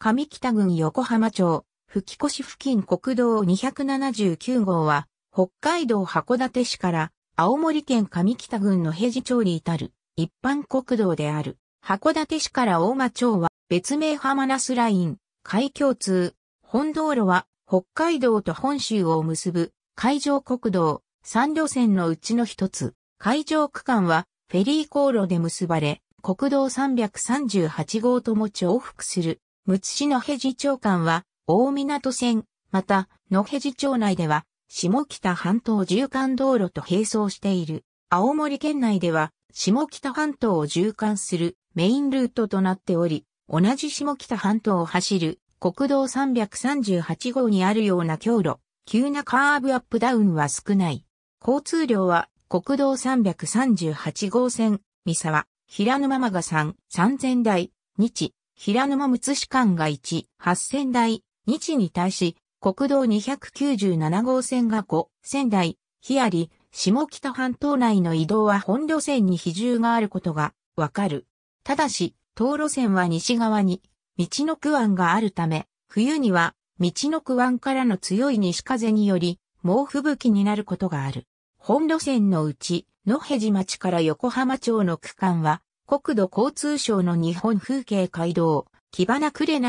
上北郡横浜町、吹越付近国道279号は、北海道函館市から青森県上北郡の平治町に至る一般国道である。函館市から大間町は別名浜マナスライン、海峡通。本道路は北海道と本州を結ぶ海上国道3路線のうちの一つ。海上区間はフェリー航路で結ばれ、国道338号とも重複するむつ市の辺地町間は、大港線、また、の辺地町内では、下北半島縦貫道路と並走している。青森県内では、下北半島を縦貫するメインルートとなっており、同じ下北半島を走る国道338号にあるような強路、急なカーブアップダウンは少ない。交通量は国道338号線、三沢、平沼間が3、3000台、日、平沼睦士間が1、8000台、日に対し、国道297号線が5、仙台、ヒアリ、下北半島内の移動は本路線に比重があることがわかる。ただし、東路線は西側に、道の区湾があるため、冬には、道の区湾からの強い西風により、猛吹雪になることがある。本路線のうち、野辺地町から横浜町の区間は、国土交通省の日本風景街道、木花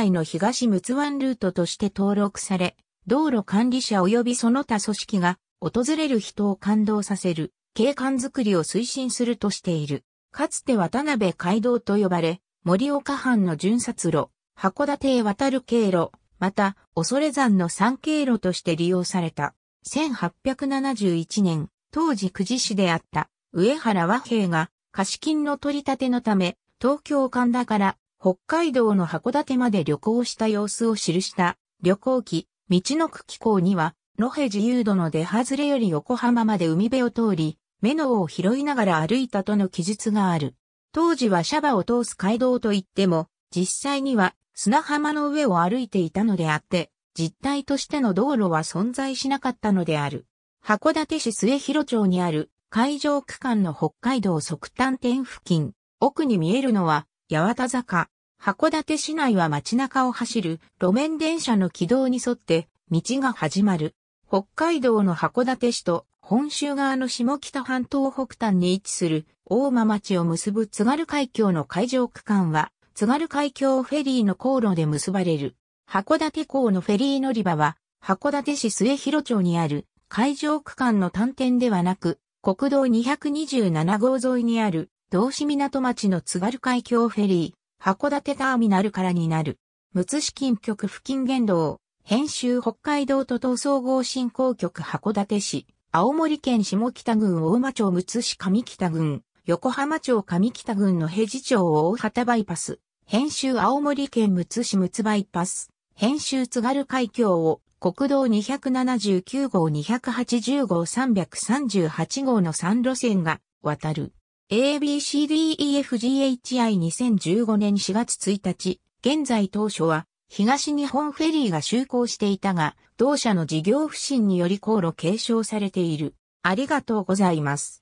いの東陸湾ルートとして登録され、道路管理者及びその他組織が訪れる人を感動させる景観づくりを推進するとしている。かつて渡辺街道と呼ばれ、森岡藩の巡察路、函館へ渡る経路、また、恐山の山経路として利用された。1871年、当時久慈市であった上原和平が貸金の取り立てのため、東京神田から北海道の函館まで旅行した様子を記した旅行記、道の区機構には、野辺自由度の出外れより横浜まで海辺を通り、目の尾を拾いながら歩いたとの記述がある。当時はシャバを通す街道といっても、実際には砂浜の上を歩いていたのであって、実態としての道路は存在しなかったのである。函館市末広町にある海上区間の北海道側端点付近、奥に見えるのは八幡坂。函館市内は街中を走る路面電車の軌道に沿って道が始まる。北海道の函館市と本州側の下北半島北端に位置する大間町を結ぶ津軽海峡の海上区間は津軽海峡フェリーの航路で結ばれる。函館港のフェリー乗り場は函館市末広町にある海上区間の端点ではなく国道227号沿いにある、道志港町の津軽海峡フェリー、函館ターミナルからになる、むつ市近局付近言動、編集北海道都東総合振興局函館市、青森県下北郡大間町むつ市上北郡、横浜町上北郡の平治町大畑バイパス、編集青森県むつ市むつバイパス、編集津軽海峡を国道279号280号338号の3路線が渡る。ABCDEFGHI2015 年4月1日、現在当初は東日本フェリーが就航していたが、同社の事業不振により航路継承されている。ありがとうございます。